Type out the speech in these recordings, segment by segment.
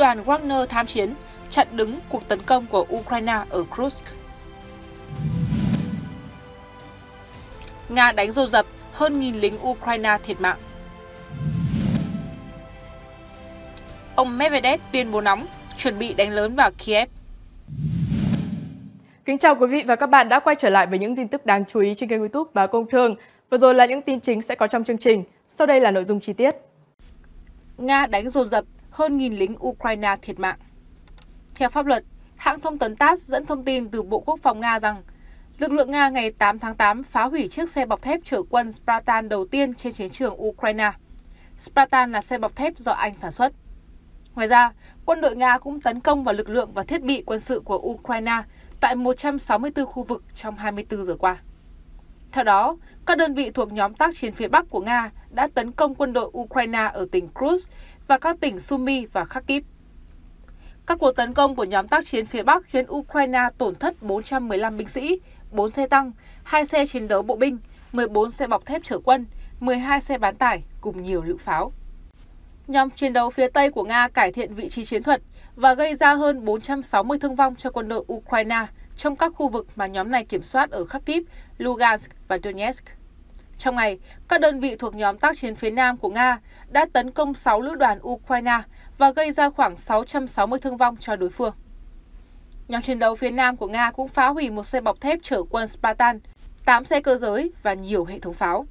đoàn Wagner tham chiến, chặn đứng cuộc tấn công của Ukraine ở Kursk. Nga đánh dồn dập, hơn nghìn lính Ukraine thiệt mạng. Ông Medvedev tuyên bố nóng, chuẩn bị đánh lớn vào Kiev. Kính chào quý vị và các bạn đã quay trở lại với những tin tức đáng chú ý trên kênh youtube Báo Công Thương. Vừa rồi là những tin chính sẽ có trong chương trình, sau đây là nội dung chi tiết. Nga đánh dồn dập, hơn nghìn lính Ukraine thiệt mạng. Theo pháp luật, hãng thông tấn TASS dẫn thông tin từ Bộ Quốc phòng Nga rằng lực lượng Nga ngày 8 tháng 8 phá hủy chiếc xe bọc thép chở quân Spartan đầu tiên trên chiến trường Ukraine. Spartan là xe bọc thép do Anh sản xuất. Ngoài ra, quân đội Nga cũng tấn công vào lực lượng và thiết bị quân sự của Ukraine tại 164 khu vực trong 24 giờ qua. Theo đó, các đơn vị thuộc nhóm tác chiến phía Bắc của Nga đã tấn công quân đội Ukraine ở tỉnh Kurs và các tỉnh Sumy và Kharkiv. Các cuộc tấn công của nhóm tác chiến phía Bắc khiến Ukraine tổn thất 415 binh sĩ, 4 xe tăng, 2 xe chiến đấu bộ binh, 14 xe bọc thép chở quân, 12 xe bán tải cùng nhiều lựu pháo. Nhóm chiến đấu phía Tây của Nga cải thiện vị trí chiến thuật và gây ra hơn 460 thương vong cho quân đội Ukraine trong các khu vực mà nhóm này kiểm soát ở Kharkiv, Lugansk và Donetsk. Trong ngày, các đơn vị thuộc nhóm tác chiến phía Nam của Nga đã tấn công 6 lữ đoàn Ukraine và gây ra khoảng 660 thương vong cho đối phương. Nhóm chiến đấu phía Nam của Nga cũng phá hủy một xe bọc thép chở quân Spartan, 8 xe cơ giới và nhiều hệ thống pháo.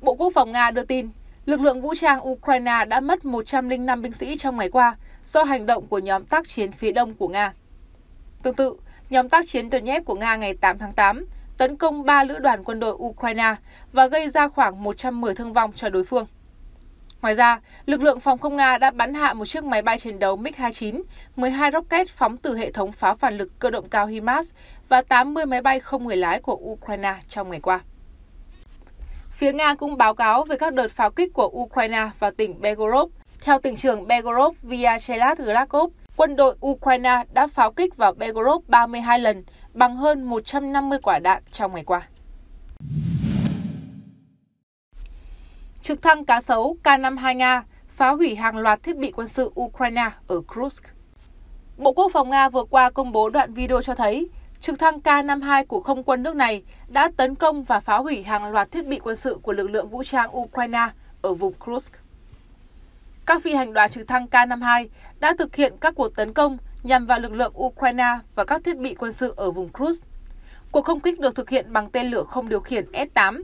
Bộ Quốc phòng Nga đưa tin, lực lượng vũ trang Ukraine đã mất 105 binh sĩ trong ngày qua do hành động của nhóm tác chiến phía đông của Nga. Tương tự, nhóm tác chiến Donetsk của Nga ngày 8 tháng 8 tấn công 3 lữ đoàn quân đội Ukraine và gây ra khoảng 110 thương vong cho đối phương. Ngoài ra, lực lượng phòng không Nga đã bắn hạ một chiếc máy bay chiến đấu MiG-29, 12 rocket phóng từ hệ thống pháo phản lực cơ động cao HIMARS và 80 máy bay không người lái của Ukraine trong ngày qua. Phía Nga cũng báo cáo về các đợt pháo kích của Ukraine vào tỉnh Begorod. Theo tỉnh trưởng Begorod Vyacheslav Glakov, quân đội Ukraine đã pháo kích vào Belgorod 32 lần bằng hơn 150 quả đạn trong ngày qua. Trực thăng cá sấu K-52 Nga phá hủy hàng loạt thiết bị quân sự Ukraine ở Kursk. Bộ Quốc phòng Nga vừa qua công bố đoạn video cho thấy trực thăng K-52 của không quân nước này đã tấn công và phá hủy hàng loạt thiết bị quân sự của lực lượng vũ trang Ukraine ở vùng Kursk các phi hành đoàn trực thăng K-52 đã thực hiện các cuộc tấn công nhằm vào lực lượng Ukraine và các thiết bị quân sự ở vùng Cruz. Cuộc không kích được thực hiện bằng tên lửa không điều khiển S-8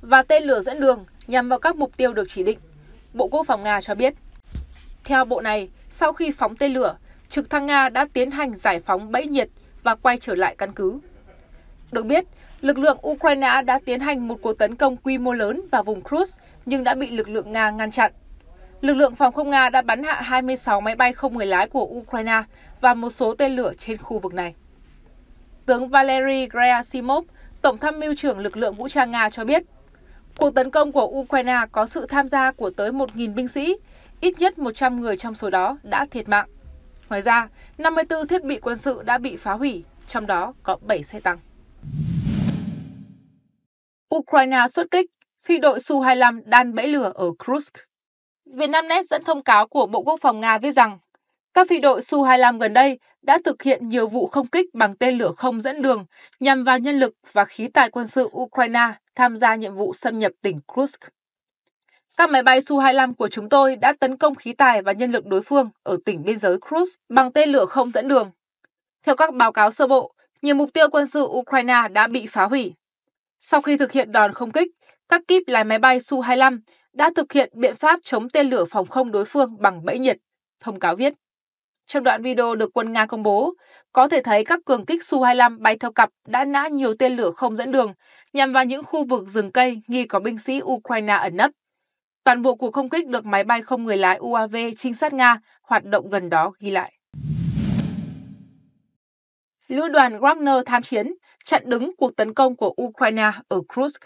và tên lửa dẫn đường nhằm vào các mục tiêu được chỉ định, Bộ Quốc phòng Nga cho biết. Theo bộ này, sau khi phóng tên lửa, trực thăng Nga đã tiến hành giải phóng bẫy nhiệt và quay trở lại căn cứ. Được biết, lực lượng Ukraine đã tiến hành một cuộc tấn công quy mô lớn vào vùng Cruz nhưng đã bị lực lượng Nga ngăn chặn. Lực lượng phòng không Nga đã bắn hạ 26 máy bay không người lái của Ukraine và một số tên lửa trên khu vực này. Tướng Valery Gerasimov, Tổng tham mưu trưởng lực lượng vũ trang Nga cho biết, cuộc tấn công của Ukraine có sự tham gia của tới 1.000 binh sĩ, ít nhất 100 người trong số đó đã thiệt mạng. Ngoài ra, 54 thiết bị quân sự đã bị phá hủy, trong đó có 7 xe tăng. Ukraine xuất kích, phi đội Su-25 đan bẫy lửa ở Kursk. Vietnamnet dẫn thông cáo của Bộ Quốc phòng Nga viết rằng các phi đội Su-25 gần đây đã thực hiện nhiều vụ không kích bằng tên lửa không dẫn đường nhằm vào nhân lực và khí tài quân sự Ukraine tham gia nhiệm vụ xâm nhập tỉnh Kursk. Các máy bay Su-25 của chúng tôi đã tấn công khí tài và nhân lực đối phương ở tỉnh biên giới Kursk bằng tên lửa không dẫn đường. Theo các báo cáo sơ bộ, nhiều mục tiêu quân sự Ukraine đã bị phá hủy. Sau khi thực hiện đòn không kích, các kíp lái máy bay Su-25 đã thực hiện biện pháp chống tên lửa phòng không đối phương bằng bẫy nhiệt, thông cáo viết. Trong đoạn video được quân Nga công bố, có thể thấy các cường kích Su-25 bay theo cặp đã nã nhiều tên lửa không dẫn đường nhằm vào những khu vực rừng cây nghi có binh sĩ Ukraine ẩn nấp. Toàn bộ cuộc không kích được máy bay không người lái UAV trinh sát Nga hoạt động gần đó ghi lại. Lữ đoàn Wagner tham chiến, chặn đứng cuộc tấn công của Ukraine ở Kursk.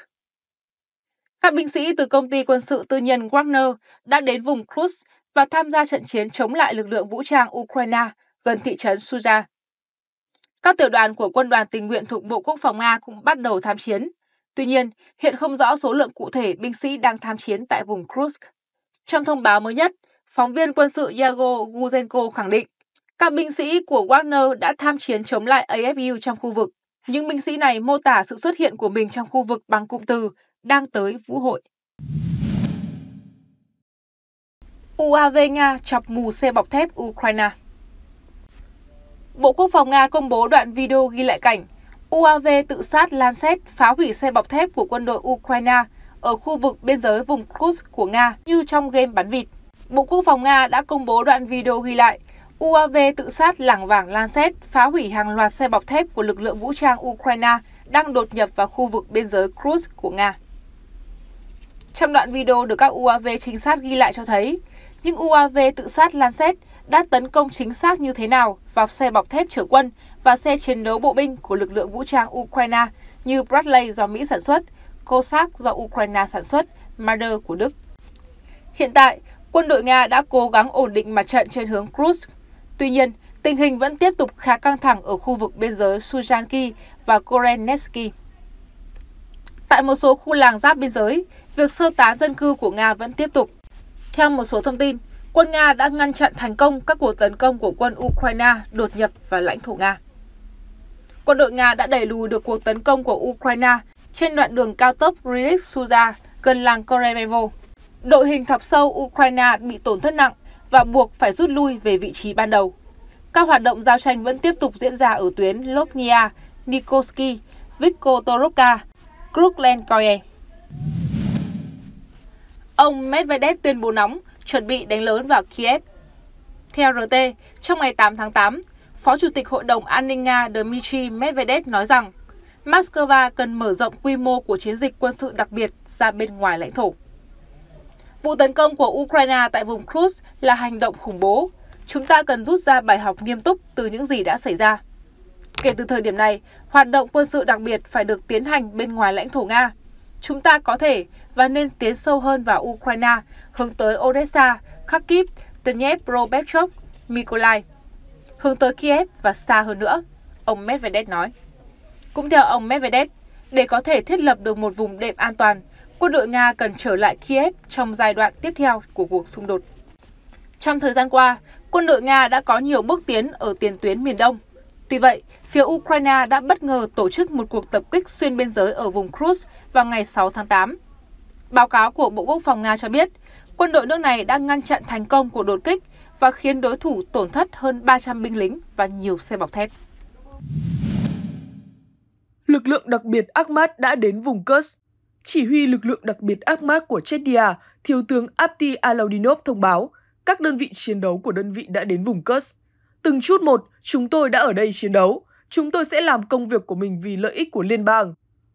Các binh sĩ từ công ty quân sự tư nhân Wagner đã đến vùng Kursk và tham gia trận chiến chống lại lực lượng vũ trang Ukraine gần thị trấn Suza. Các tiểu đoàn của quân đoàn tình nguyện thuộc Bộ Quốc phòng Nga cũng bắt đầu tham chiến. Tuy nhiên, hiện không rõ số lượng cụ thể binh sĩ đang tham chiến tại vùng Kursk. Trong thông báo mới nhất, phóng viên quân sự Yago Guzenko khẳng định các binh sĩ của Wagner đã tham chiến chống lại AFU trong khu vực những binh sĩ này mô tả sự xuất hiện của mình trong khu vực bằng cụm từ đang tới vũ hội. UAV Nga chọc mù xe bọc thép Ukraine Bộ Quốc phòng Nga công bố đoạn video ghi lại cảnh UAV tự sát Lancet phá hủy xe bọc thép của quân đội Ukraine ở khu vực biên giới vùng Kursk của Nga như trong game bắn vịt. Bộ Quốc phòng Nga đã công bố đoạn video ghi lại UAV tự sát làng vàng Lancet phá hủy hàng loạt xe bọc thép của lực lượng vũ trang Ukraine đang đột nhập vào khu vực biên giới Kursk của Nga. Trong đoạn video được các UAV chính sát ghi lại cho thấy, những UAV tự sát lan Lancet đã tấn công chính xác như thế nào vào xe bọc thép chở quân và xe chiến đấu bộ binh của lực lượng vũ trang Ukraine như Bradley do Mỹ sản xuất, Cossack do Ukraine sản xuất, Marder của Đức. Hiện tại, quân đội Nga đã cố gắng ổn định mặt trận trên hướng Kursk Tuy nhiên, tình hình vẫn tiếp tục khá căng thẳng ở khu vực biên giới Sujanki và Korenevsky. Tại một số khu làng giáp biên giới, việc sơ tán dân cư của Nga vẫn tiếp tục. Theo một số thông tin, quân Nga đã ngăn chặn thành công các cuộc tấn công của quân Ukraine đột nhập vào lãnh thổ Nga. Quân đội Nga đã đẩy lùi được cuộc tấn công của Ukraine trên đoạn đường cao tốc Rilik-Suza gần làng Korenevo. Đội hình thập sâu Ukraine bị tổn thất nặng, và buộc phải rút lui về vị trí ban đầu. Các hoạt động giao tranh vẫn tiếp tục diễn ra ở tuyến Lopnia, Nikolsky, Viktorovka, Kruklenkoye. Ông Medvedev tuyên bố nóng, chuẩn bị đánh lớn vào Kiev. Theo RT, trong ngày 8 tháng 8, Phó Chủ tịch Hội đồng An ninh Nga Dmitry Medvedev nói rằng Moscow cần mở rộng quy mô của chiến dịch quân sự đặc biệt ra bên ngoài lãnh thổ. Vụ tấn công của Ukraine tại vùng Cruz là hành động khủng bố. Chúng ta cần rút ra bài học nghiêm túc từ những gì đã xảy ra. Kể từ thời điểm này, hoạt động quân sự đặc biệt phải được tiến hành bên ngoài lãnh thổ Nga. Chúng ta có thể và nên tiến sâu hơn vào Ukraine, hướng tới Odessa, Kharkiv, Dnipropetrovsk, Mykolaiv, hướng tới Kiev và xa hơn nữa, ông Medvedev nói. Cũng theo ông Medvedev, để có thể thiết lập được một vùng đệm an toàn, quân đội Nga cần trở lại Kiev trong giai đoạn tiếp theo của cuộc xung đột. Trong thời gian qua, quân đội Nga đã có nhiều bước tiến ở tiền tuyến miền Đông. Tuy vậy, phía Ukraine đã bất ngờ tổ chức một cuộc tập kích xuyên biên giới ở vùng Cruz vào ngày 6 tháng 8. Báo cáo của Bộ Quốc phòng Nga cho biết, quân đội nước này đã ngăn chặn thành công của đột kích và khiến đối thủ tổn thất hơn 300 binh lính và nhiều xe bọc thép. Lực lượng đặc biệt Akhmat đã đến vùng Kursk chỉ huy lực lượng đặc biệt ác của Chechnya, Thiếu tướng Apti Alaudinov thông báo, các đơn vị chiến đấu của đơn vị đã đến vùng Kursk. Từng chút một, chúng tôi đã ở đây chiến đấu. Chúng tôi sẽ làm công việc của mình vì lợi ích của liên bang.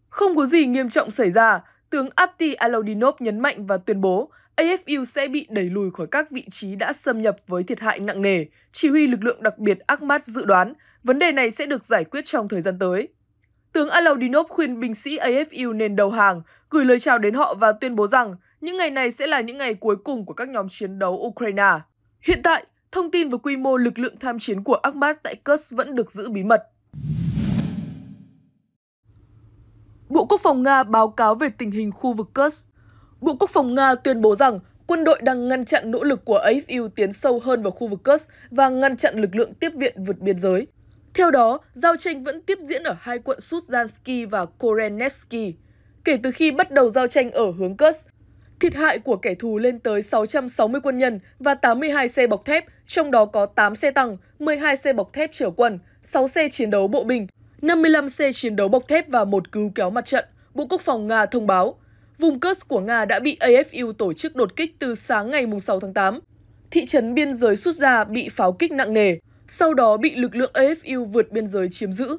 Không có gì nghiêm trọng xảy ra, tướng Apti Alaudinov nhấn mạnh và tuyên bố AFU sẽ bị đẩy lùi khỏi các vị trí đã xâm nhập với thiệt hại nặng nề. Chỉ huy lực lượng đặc biệt Ahmad dự đoán vấn đề này sẽ được giải quyết trong thời gian tới. Tướng Alaudinov khuyên binh sĩ AFU nên đầu hàng, gửi lời chào đến họ và tuyên bố rằng những ngày này sẽ là những ngày cuối cùng của các nhóm chiến đấu Ukraine. Hiện tại, thông tin về quy mô lực lượng tham chiến của Akhmat tại Kursk vẫn được giữ bí mật. Bộ Quốc phòng Nga báo cáo về tình hình khu vực Kursk. Bộ Quốc phòng Nga tuyên bố rằng quân đội đang ngăn chặn nỗ lực của AFU tiến sâu hơn vào khu vực Kursk và ngăn chặn lực lượng tiếp viện vượt biên giới. Theo đó, giao tranh vẫn tiếp diễn ở hai quận Suzhansky và Korenevsky. Kể từ khi bắt đầu giao tranh ở hướng Kursk, thiệt hại của kẻ thù lên tới 660 quân nhân và 82 xe bọc thép, trong đó có 8 xe tăng, 12 xe bọc thép chở quân, 6 xe chiến đấu bộ binh, 55 xe chiến đấu bọc thép và một cứu kéo mặt trận, Bộ Quốc phòng Nga thông báo. Vùng Kursk của Nga đã bị AFU tổ chức đột kích từ sáng ngày 6 tháng 8. Thị trấn biên giới Suzha bị pháo kích nặng nề, sau đó bị lực lượng AFU vượt biên giới chiếm giữ.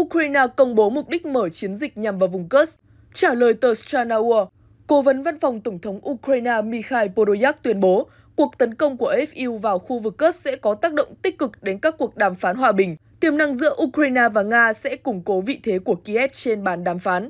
Ukraine công bố mục đích mở chiến dịch nhằm vào vùng Kursk. Trả lời tờ Strana War, cố vấn văn phòng Tổng thống Ukraine Mikhail Podolyak tuyên bố cuộc tấn công của AFU vào khu vực Kursk sẽ có tác động tích cực đến các cuộc đàm phán hòa bình. Tiềm năng giữa Ukraine và Nga sẽ củng cố vị thế của Kiev trên bàn đàm phán.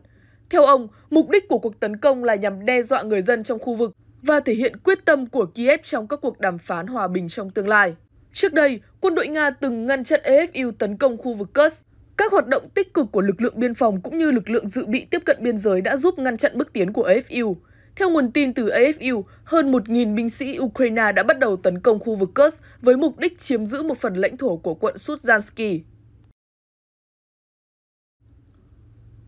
Theo ông, mục đích của cuộc tấn công là nhằm đe dọa người dân trong khu vực, và thể hiện quyết tâm của Kiev trong các cuộc đàm phán hòa bình trong tương lai. Trước đây, quân đội Nga từng ngăn chặn AFU tấn công khu vực Kursk. Các hoạt động tích cực của lực lượng biên phòng cũng như lực lượng dự bị tiếp cận biên giới đã giúp ngăn chặn bước tiến của AFU. Theo nguồn tin từ AFU, hơn 1.000 binh sĩ Ukraine đã bắt đầu tấn công khu vực Kursk với mục đích chiếm giữ một phần lãnh thổ của quận Sudzhansky.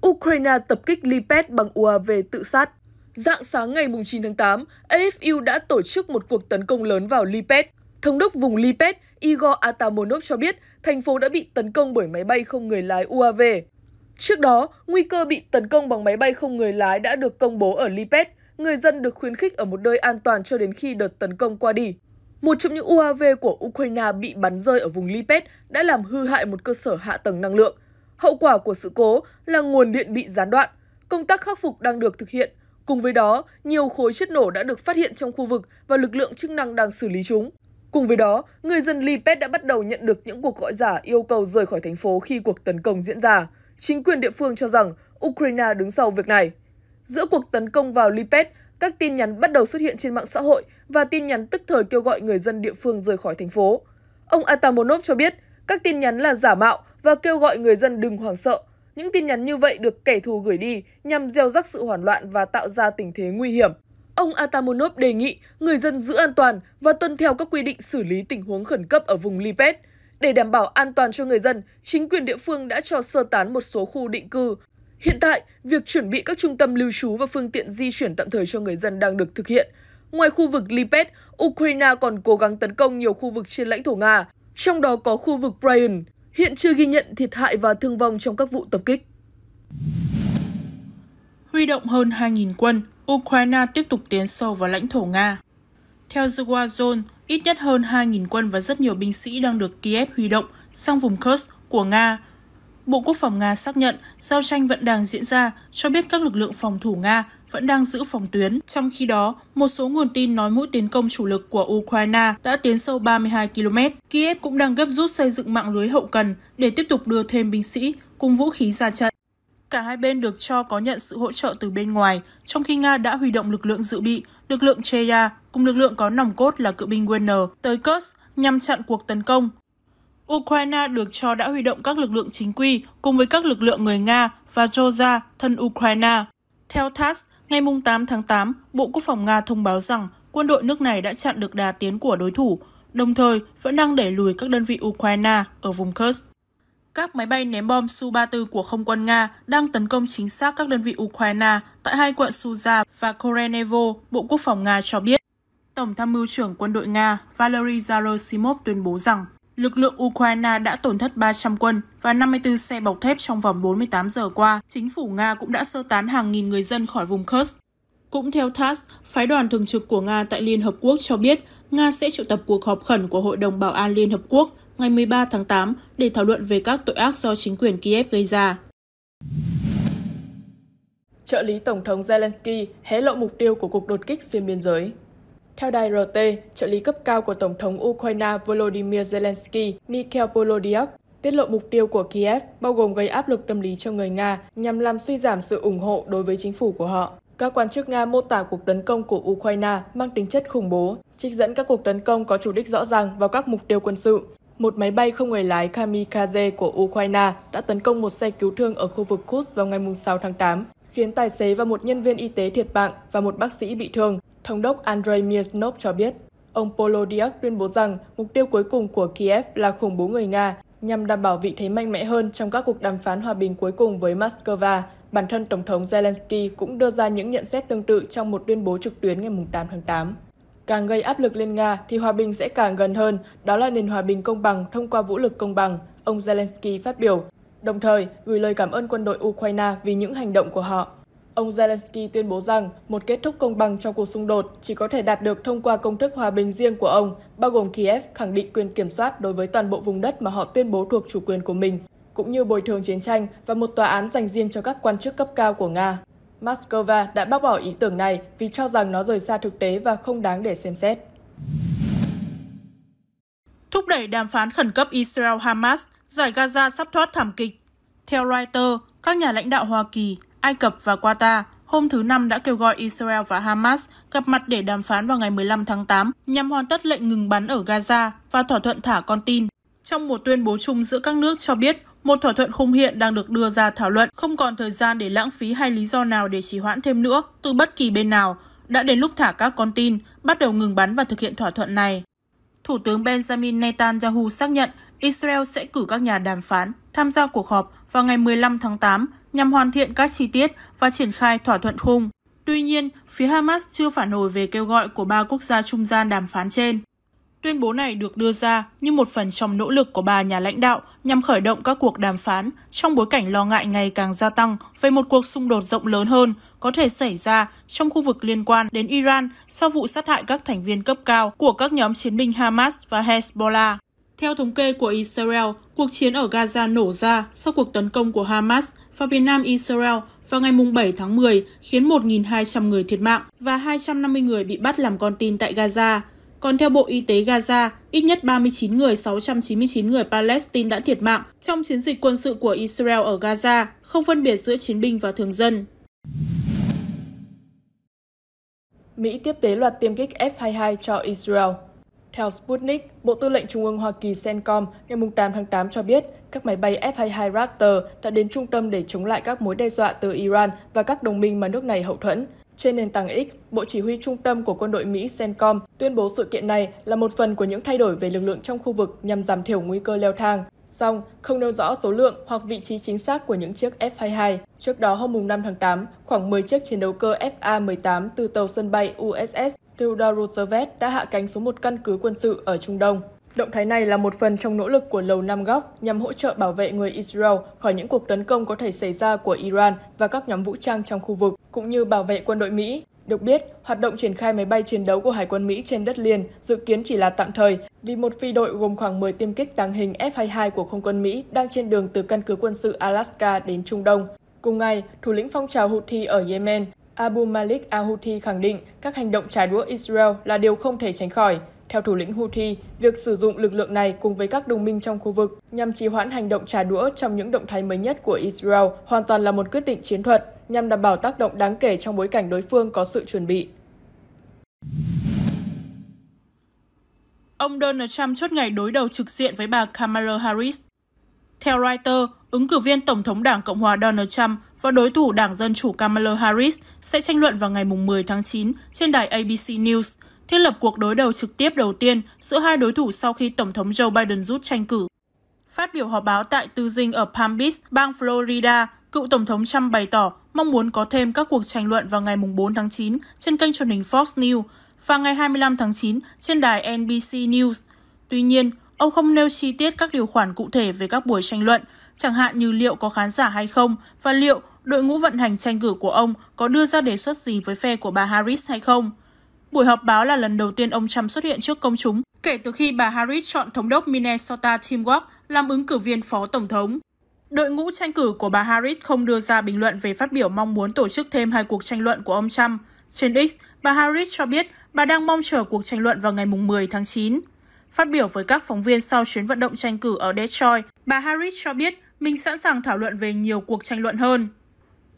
Ukraine tập kích Lipet bằng UAV tự sát Dạng sáng ngày 9 tháng 8, AFU đã tổ chức một cuộc tấn công lớn vào Lipet. Thống đốc vùng Lipet Igor Atamonov cho biết thành phố đã bị tấn công bởi máy bay không người lái UAV. Trước đó, nguy cơ bị tấn công bằng máy bay không người lái đã được công bố ở Lipet. Người dân được khuyến khích ở một nơi an toàn cho đến khi đợt tấn công qua đi. Một trong những UAV của Ukraine bị bắn rơi ở vùng Lipet đã làm hư hại một cơ sở hạ tầng năng lượng. Hậu quả của sự cố là nguồn điện bị gián đoạn. Công tác khắc phục đang được thực hiện, Cùng với đó, nhiều khối chất nổ đã được phát hiện trong khu vực và lực lượng chức năng đang xử lý chúng. Cùng với đó, người dân Lipet đã bắt đầu nhận được những cuộc gọi giả yêu cầu rời khỏi thành phố khi cuộc tấn công diễn ra. Chính quyền địa phương cho rằng Ukraine đứng sau việc này. Giữa cuộc tấn công vào Lipet, các tin nhắn bắt đầu xuất hiện trên mạng xã hội và tin nhắn tức thời kêu gọi người dân địa phương rời khỏi thành phố. Ông Atamonov cho biết, các tin nhắn là giả mạo và kêu gọi người dân đừng hoảng sợ, những tin nhắn như vậy được kẻ thù gửi đi nhằm gieo rắc sự hoảng loạn và tạo ra tình thế nguy hiểm. Ông Atamonov đề nghị người dân giữ an toàn và tuân theo các quy định xử lý tình huống khẩn cấp ở vùng Lipet. Để đảm bảo an toàn cho người dân, chính quyền địa phương đã cho sơ tán một số khu định cư. Hiện tại, việc chuẩn bị các trung tâm lưu trú và phương tiện di chuyển tạm thời cho người dân đang được thực hiện. Ngoài khu vực Lipet, Ukraine còn cố gắng tấn công nhiều khu vực trên lãnh thổ Nga, trong đó có khu vực Bryan. Hiện chưa ghi nhận thiệt hại và thương vong trong các vụ tập kích. Huy động hơn 2.000 quân, Ukraine tiếp tục tiến sâu vào lãnh thổ Nga. Theo The War Zone, ít nhất hơn 2.000 quân và rất nhiều binh sĩ đang được Kiev huy động sang vùng Kursk của Nga Bộ Quốc phòng Nga xác nhận giao tranh vẫn đang diễn ra, cho biết các lực lượng phòng thủ Nga vẫn đang giữ phòng tuyến. Trong khi đó, một số nguồn tin nói mũi tiến công chủ lực của Ukraine đã tiến sâu 32 km. Kiev cũng đang gấp rút xây dựng mạng lưới hậu cần để tiếp tục đưa thêm binh sĩ cùng vũ khí ra trận. Cả hai bên được cho có nhận sự hỗ trợ từ bên ngoài, trong khi Nga đã huy động lực lượng dự bị, lực lượng Cheya cùng lực lượng có nòng cốt là cựu binh Wagner tới Kursk nhằm chặn cuộc tấn công Ukraine được cho đã huy động các lực lượng chính quy cùng với các lực lượng người Nga và Georgia thân Ukraine. Theo TASS, ngày 8 tháng 8, Bộ Quốc phòng Nga thông báo rằng quân đội nước này đã chặn được đà tiến của đối thủ, đồng thời vẫn đang đẩy lùi các đơn vị Ukraine ở vùng Kursk. Các máy bay ném bom Su-34 của không quân Nga đang tấn công chính xác các đơn vị Ukraine tại hai quận Suza và Korenevo, Bộ Quốc phòng Nga cho biết. Tổng tham mưu trưởng quân đội Nga Valery Zarosimov tuyên bố rằng Lực lượng Ukraine đã tổn thất 300 quân và 54 xe bọc thép trong vòng 48 giờ qua. Chính phủ Nga cũng đã sơ tán hàng nghìn người dân khỏi vùng Kursk. Cũng theo TASS, phái đoàn thường trực của Nga tại Liên Hợp Quốc cho biết Nga sẽ triệu tập cuộc họp khẩn của Hội đồng Bảo an Liên Hợp Quốc ngày 13 tháng 8 để thảo luận về các tội ác do chính quyền Kiev gây ra. Trợ lý Tổng thống Zelensky hé lộ mục tiêu của cuộc đột kích xuyên biên giới theo đài RT, trợ lý cấp cao của Tổng thống Ukraine Volodymyr Zelensky, Mikhail Polodyak, tiết lộ mục tiêu của Kiev bao gồm gây áp lực tâm lý cho người Nga nhằm làm suy giảm sự ủng hộ đối với chính phủ của họ. Các quan chức Nga mô tả cuộc tấn công của Ukraine mang tính chất khủng bố, trích dẫn các cuộc tấn công có chủ đích rõ ràng vào các mục tiêu quân sự. Một máy bay không người lái kamikaze của Ukraine đã tấn công một xe cứu thương ở khu vực Kurs vào ngày 6 tháng 8, khiến tài xế và một nhân viên y tế thiệt mạng và một bác sĩ bị thương, Thống đốc Andrei Mirsnov cho biết. Ông Polodyak tuyên bố rằng mục tiêu cuối cùng của Kiev là khủng bố người Nga, nhằm đảm bảo vị thế mạnh mẽ hơn trong các cuộc đàm phán hòa bình cuối cùng với Moscow. Bản thân Tổng thống Zelensky cũng đưa ra những nhận xét tương tự trong một tuyên bố trực tuyến ngày 8 tháng 8. Càng gây áp lực lên Nga thì hòa bình sẽ càng gần hơn, đó là nền hòa bình công bằng thông qua vũ lực công bằng, ông Zelensky phát biểu, đồng thời gửi lời cảm ơn quân đội Ukraine vì những hành động của họ. Ông Zelensky tuyên bố rằng một kết thúc công bằng trong cuộc xung đột chỉ có thể đạt được thông qua công thức hòa bình riêng của ông, bao gồm Kiev khẳng định quyền kiểm soát đối với toàn bộ vùng đất mà họ tuyên bố thuộc chủ quyền của mình, cũng như bồi thường chiến tranh và một tòa án dành riêng cho các quan chức cấp cao của Nga. Moscow đã bác bỏ ý tưởng này vì cho rằng nó rời xa thực tế và không đáng để xem xét. Thúc đẩy đàm phán khẩn cấp Israel-Hamas, giải Gaza sắp thoát thảm kịch. Theo Reuters, các nhà lãnh đạo Hoa Kỳ, Ai Cập và Qatar hôm thứ Năm đã kêu gọi Israel và Hamas gặp mặt để đàm phán vào ngày 15 tháng 8 nhằm hoàn tất lệnh ngừng bắn ở Gaza và thỏa thuận thả con tin. Trong một tuyên bố chung giữa các nước cho biết, một thỏa thuận khung hiện đang được đưa ra thảo luận, không còn thời gian để lãng phí hay lý do nào để trì hoãn thêm nữa từ bất kỳ bên nào. Đã đến lúc thả các con tin, bắt đầu ngừng bắn và thực hiện thỏa thuận này. Thủ tướng Benjamin Netanyahu xác nhận Israel sẽ cử các nhà đàm phán tham gia cuộc họp vào ngày 15 tháng 8 nhằm hoàn thiện các chi tiết và triển khai thỏa thuận khung. Tuy nhiên, phía Hamas chưa phản hồi về kêu gọi của ba quốc gia trung gian đàm phán trên. Tuyên bố này được đưa ra như một phần trong nỗ lực của ba nhà lãnh đạo nhằm khởi động các cuộc đàm phán trong bối cảnh lo ngại ngày càng gia tăng về một cuộc xung đột rộng lớn hơn có thể xảy ra trong khu vực liên quan đến Iran sau vụ sát hại các thành viên cấp cao của các nhóm chiến binh Hamas và Hezbollah. Theo thống kê của Israel, cuộc chiến ở Gaza nổ ra sau cuộc tấn công của Hamas vào miền nam Israel vào ngày 7 tháng 10 khiến 1.200 người thiệt mạng và 250 người bị bắt làm con tin tại Gaza. Còn theo Bộ Y tế Gaza, ít nhất 39 người 699 người Palestine đã thiệt mạng trong chiến dịch quân sự của Israel ở Gaza, không phân biệt giữa chiến binh và thường dân. Mỹ tiếp tế loạt tiêm kích F-22 cho Israel theo Sputnik, Bộ Tư lệnh Trung ương Hoa Kỳ CENTCOM ngày 8 tháng 8 cho biết các máy bay F-22 Raptor đã đến trung tâm để chống lại các mối đe dọa từ Iran và các đồng minh mà nước này hậu thuẫn. Trên nền tảng X, Bộ Chỉ huy Trung tâm của quân đội Mỹ CENTCOM tuyên bố sự kiện này là một phần của những thay đổi về lực lượng trong khu vực nhằm giảm thiểu nguy cơ leo thang. Song, không nêu rõ số lượng hoặc vị trí chính xác của những chiếc F-22. Trước đó hôm 5 tháng 8, khoảng 10 chiếc chiến đấu cơ FA-18 từ tàu sân bay USS Theodore Roosevelt đã hạ cánh xuống một căn cứ quân sự ở Trung Đông. Động thái này là một phần trong nỗ lực của Lầu Năm Góc nhằm hỗ trợ bảo vệ người Israel khỏi những cuộc tấn công có thể xảy ra của Iran và các nhóm vũ trang trong khu vực, cũng như bảo vệ quân đội Mỹ. Được biết, hoạt động triển khai máy bay chiến đấu của Hải quân Mỹ trên đất liền dự kiến chỉ là tạm thời, vì một phi đội gồm khoảng 10 tiêm kích tàng hình F-22 của không quân Mỹ đang trên đường từ căn cứ quân sự Alaska đến Trung Đông. Cùng ngày, thủ lĩnh phong trào Houthi ở Yemen Abu Malik al-Houthi khẳng định các hành động trả đũa Israel là điều không thể tránh khỏi. Theo thủ lĩnh Houthi, việc sử dụng lực lượng này cùng với các đồng minh trong khu vực nhằm trì hoãn hành động trả đũa trong những động thái mới nhất của Israel hoàn toàn là một quyết định chiến thuật nhằm đảm bảo tác động đáng kể trong bối cảnh đối phương có sự chuẩn bị. Ông Donald Trump chốt ngày đối đầu trực diện với bà Kamala Harris. Theo Reuters, ứng cử viên Tổng thống Đảng Cộng hòa Donald Trump và đối thủ Đảng Dân Chủ Kamala Harris sẽ tranh luận vào ngày 10 tháng 9 trên đài ABC News, thiết lập cuộc đối đầu trực tiếp đầu tiên giữa hai đối thủ sau khi Tổng thống Joe Biden rút tranh cử. Phát biểu họp báo tại tư dinh ở Palm Beach, bang Florida, cựu Tổng thống Trump bày tỏ mong muốn có thêm các cuộc tranh luận vào ngày 4 tháng 9 trên kênh truyền hình Fox News và ngày 25 tháng 9 trên đài NBC News. Tuy nhiên, ông không nêu chi tiết các điều khoản cụ thể về các buổi tranh luận, chẳng hạn như liệu có khán giả hay không và liệu đội ngũ vận hành tranh cử của ông có đưa ra đề xuất gì với phe của bà Harris hay không. Buổi họp báo là lần đầu tiên ông Trump xuất hiện trước công chúng kể từ khi bà Harris chọn thống đốc Minnesota Tim Walz làm ứng cử viên phó tổng thống. Đội ngũ tranh cử của bà Harris không đưa ra bình luận về phát biểu mong muốn tổ chức thêm hai cuộc tranh luận của ông Trump. Trên X, bà Harris cho biết bà đang mong chờ cuộc tranh luận vào ngày 10 tháng 9. Phát biểu với các phóng viên sau chuyến vận động tranh cử ở Detroit, bà Harris cho biết mình sẵn sàng thảo luận về nhiều cuộc tranh luận hơn.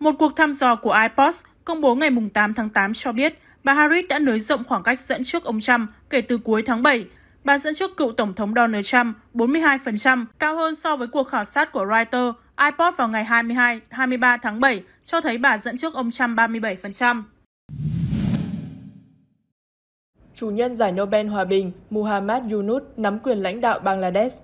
Một cuộc thăm dò của iPods công bố ngày 8 tháng 8 cho biết bà Harris đã nới rộng khoảng cách dẫn trước ông Trump kể từ cuối tháng 7. Bà dẫn trước cựu Tổng thống Donald Trump 42%, cao hơn so với cuộc khảo sát của Reuters iPod vào ngày 22, 23 tháng 7 cho thấy bà dẫn trước ông Trump 37%. Chủ nhân giải Nobel Hòa Bình Muhammad Yunus nắm quyền lãnh đạo Bangladesh.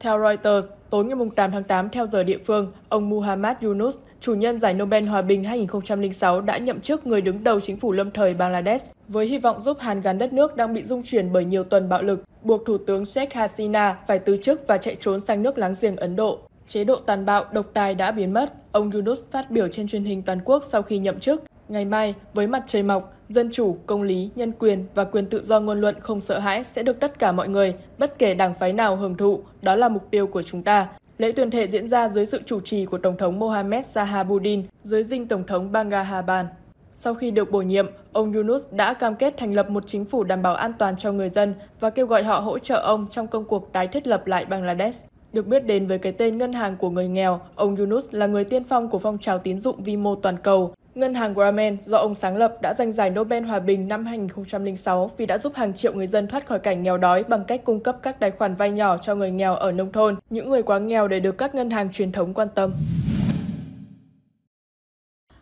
Theo Reuters, Tối ngày 8 tháng 8 theo giờ địa phương, ông Muhammad Yunus, chủ nhân giải Nobel Hòa bình 2006 đã nhậm chức người đứng đầu chính phủ lâm thời Bangladesh với hy vọng giúp Hàn gắn đất nước đang bị rung chuyển bởi nhiều tuần bạo lực, buộc Thủ tướng Sheikh Hasina phải từ chức và chạy trốn sang nước láng giềng Ấn Độ. Chế độ tàn bạo, độc tài đã biến mất, ông Yunus phát biểu trên truyền hình toàn quốc sau khi nhậm chức. Ngày mai, với mặt trời mọc, dân chủ, công lý, nhân quyền và quyền tự do ngôn luận không sợ hãi sẽ được tất cả mọi người, bất kể đảng phái nào hưởng thụ, đó là mục tiêu của chúng ta. Lễ tuyên thệ diễn ra dưới sự chủ trì của Tổng thống Mohamed Sahabuddin dưới dinh Tổng thống Bangahaban. Sau khi được bổ nhiệm, ông Yunus đã cam kết thành lập một chính phủ đảm bảo an toàn cho người dân và kêu gọi họ hỗ trợ ông trong công cuộc tái thiết lập lại Bangladesh. Được biết đến với cái tên Ngân hàng của người nghèo, ông Yunus là người tiên phong của phong trào tín dụng vi mô toàn cầu, Ngân hàng Grameen do ông sáng lập đã giành giải Nobel Hòa bình năm 2006 vì đã giúp hàng triệu người dân thoát khỏi cảnh nghèo đói bằng cách cung cấp các tài khoản vay nhỏ cho người nghèo ở nông thôn, những người quá nghèo để được các ngân hàng truyền thống quan tâm.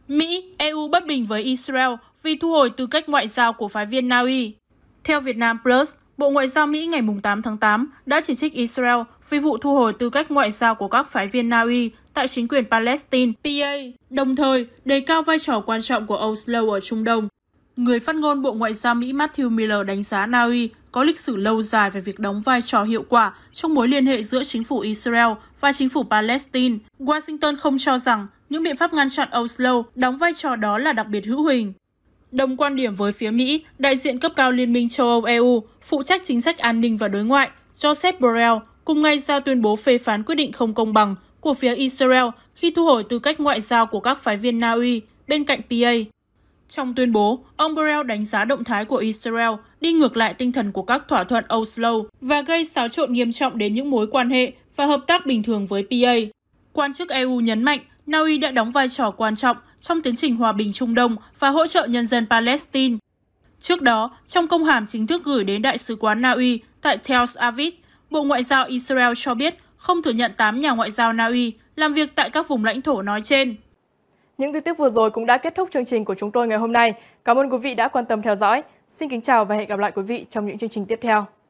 Mỹ, EU bất bình với Israel vì thu hồi tư cách ngoại giao của phái viên Na Uy. Theo Việt Nam Plus, Bộ Ngoại giao Mỹ ngày 8 tháng 8 đã chỉ trích Israel vì vụ thu hồi tư cách ngoại giao của các phái viên Na Uy tại chính quyền Palestine, PA, đồng thời đề cao vai trò quan trọng của Oslo ở Trung Đông. Người phát ngôn Bộ Ngoại giao Mỹ Matthew Miller đánh giá Na Uy có lịch sử lâu dài về việc đóng vai trò hiệu quả trong mối liên hệ giữa chính phủ Israel và chính phủ Palestine. Washington không cho rằng những biện pháp ngăn chặn Oslo đóng vai trò đó là đặc biệt hữu hình. Đồng quan điểm với phía Mỹ, đại diện cấp cao Liên minh châu Âu-EU, phụ trách chính sách an ninh và đối ngoại, Joseph Borrell, cùng ngay ra tuyên bố phê phán quyết định không công bằng của phía Israel khi thu hồi tư cách ngoại giao của các phái viên Na Uy bên cạnh PA. Trong tuyên bố, ông Borrell đánh giá động thái của Israel đi ngược lại tinh thần của các thỏa thuận Oslo và gây xáo trộn nghiêm trọng đến những mối quan hệ và hợp tác bình thường với PA. Quan chức EU nhấn mạnh, Na Uy đã đóng vai trò quan trọng trong tiến trình hòa bình Trung Đông và hỗ trợ nhân dân Palestine. Trước đó, trong công hàm chính thức gửi đến Đại sứ quán Na Uy tại Tel Aviv, Bộ Ngoại giao Israel cho biết không thừa nhận 8 nhà ngoại giao Na Uy làm việc tại các vùng lãnh thổ nói trên. Những tin tức vừa rồi cũng đã kết thúc chương trình của chúng tôi ngày hôm nay. Cảm ơn quý vị đã quan tâm theo dõi. Xin kính chào và hẹn gặp lại quý vị trong những chương trình tiếp theo.